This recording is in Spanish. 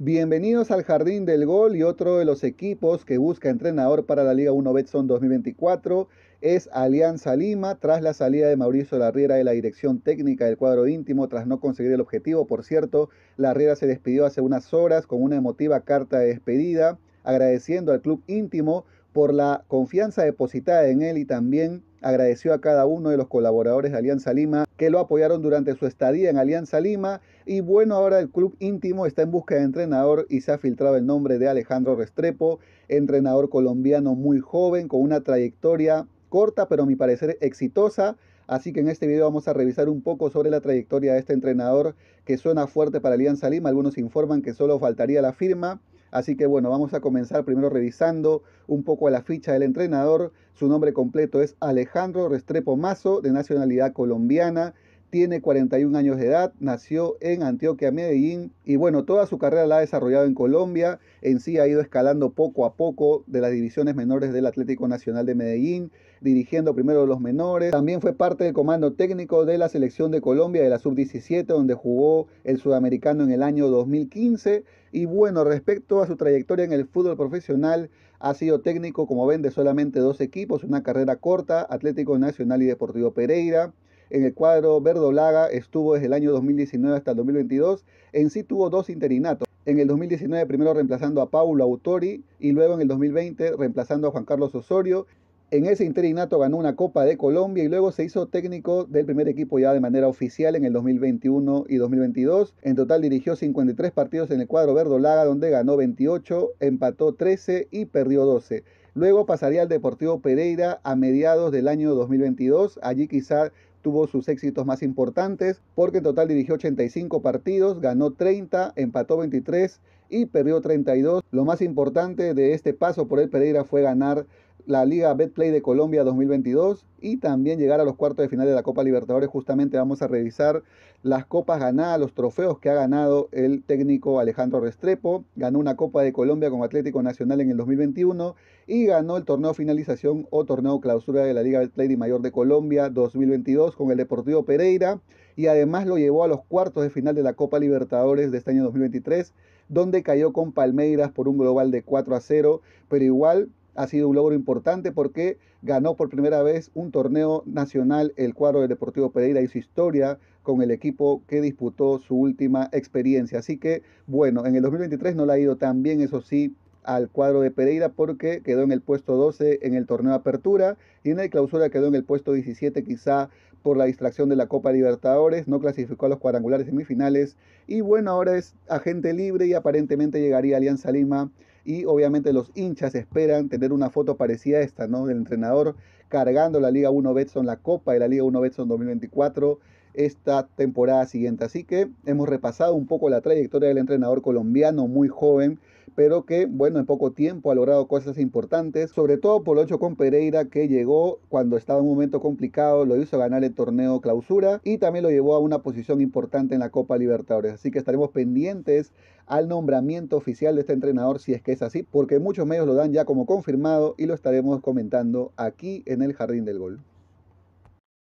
Bienvenidos al Jardín del Gol y otro de los equipos que busca entrenador para la Liga 1 Betson 2024 es Alianza Lima, tras la salida de Mauricio Larriera de la dirección técnica del cuadro íntimo, tras no conseguir el objetivo. Por cierto, Larriera se despidió hace unas horas con una emotiva carta de despedida, agradeciendo al club íntimo por la confianza depositada en él y también agradeció a cada uno de los colaboradores de Alianza Lima que lo apoyaron durante su estadía en Alianza Lima. Y bueno, ahora el club íntimo está en busca de entrenador y se ha filtrado el nombre de Alejandro Restrepo, entrenador colombiano muy joven, con una trayectoria corta, pero a mi parecer exitosa. Así que en este video vamos a revisar un poco sobre la trayectoria de este entrenador que suena fuerte para Alianza Lima. Algunos informan que solo faltaría la firma Así que bueno, vamos a comenzar primero revisando un poco la ficha del entrenador. Su nombre completo es Alejandro Restrepo Mazo, de nacionalidad colombiana tiene 41 años de edad, nació en Antioquia, Medellín, y bueno, toda su carrera la ha desarrollado en Colombia, en sí ha ido escalando poco a poco de las divisiones menores del Atlético Nacional de Medellín, dirigiendo primero los menores, también fue parte del comando técnico de la selección de Colombia de la sub-17, donde jugó el sudamericano en el año 2015, y bueno, respecto a su trayectoria en el fútbol profesional, ha sido técnico, como ven, de solamente dos equipos, una carrera corta, Atlético Nacional y Deportivo Pereira, en el cuadro verdolaga estuvo desde el año 2019 hasta el 2022. En sí tuvo dos interinatos. En el 2019 primero reemplazando a Paulo Autori y luego en el 2020 reemplazando a Juan Carlos Osorio. En ese interinato ganó una Copa de Colombia y luego se hizo técnico del primer equipo ya de manera oficial en el 2021 y 2022. En total dirigió 53 partidos en el cuadro verdolaga donde ganó 28, empató 13 y perdió 12. Luego pasaría al Deportivo Pereira a mediados del año 2022. Allí quizá tuvo sus éxitos más importantes, porque en total dirigió 85 partidos, ganó 30, empató 23 y perdió 32. Lo más importante de este paso por el Pereira fue ganar la Liga Betplay de Colombia 2022 y también llegar a los cuartos de final de la Copa Libertadores. Justamente vamos a revisar las copas ganadas, los trofeos que ha ganado el técnico Alejandro Restrepo. Ganó una Copa de Colombia con Atlético Nacional en el 2021 y ganó el torneo finalización o torneo clausura de la Liga Betplay de Mayor de Colombia 2022 con el Deportivo Pereira y además lo llevó a los cuartos de final de la Copa Libertadores de este año 2023 donde cayó con Palmeiras por un global de 4 a 0, pero igual ha sido un logro importante porque ganó por primera vez un torneo nacional el cuadro del Deportivo Pereira y su historia con el equipo que disputó su última experiencia. Así que, bueno, en el 2023 no la ha ido tan bien, eso sí, al cuadro de Pereira porque quedó en el puesto 12 en el torneo de Apertura y en el clausura quedó en el puesto 17 quizá por la distracción de la Copa Libertadores, no clasificó a los cuadrangulares semifinales y bueno, ahora es agente libre y aparentemente llegaría Alianza Lima y obviamente los hinchas esperan tener una foto parecida a esta, ¿no? Del entrenador cargando la Liga 1 Betson, la Copa de la Liga 1 Betson 2024 esta temporada siguiente. Así que hemos repasado un poco la trayectoria del entrenador colombiano muy joven pero que, bueno, en poco tiempo ha logrado cosas importantes, sobre todo por lo hecho con Pereira, que llegó cuando estaba en un momento complicado, lo hizo ganar el torneo clausura y también lo llevó a una posición importante en la Copa Libertadores. Así que estaremos pendientes al nombramiento oficial de este entrenador, si es que es así, porque muchos medios lo dan ya como confirmado y lo estaremos comentando aquí en el Jardín del Gol.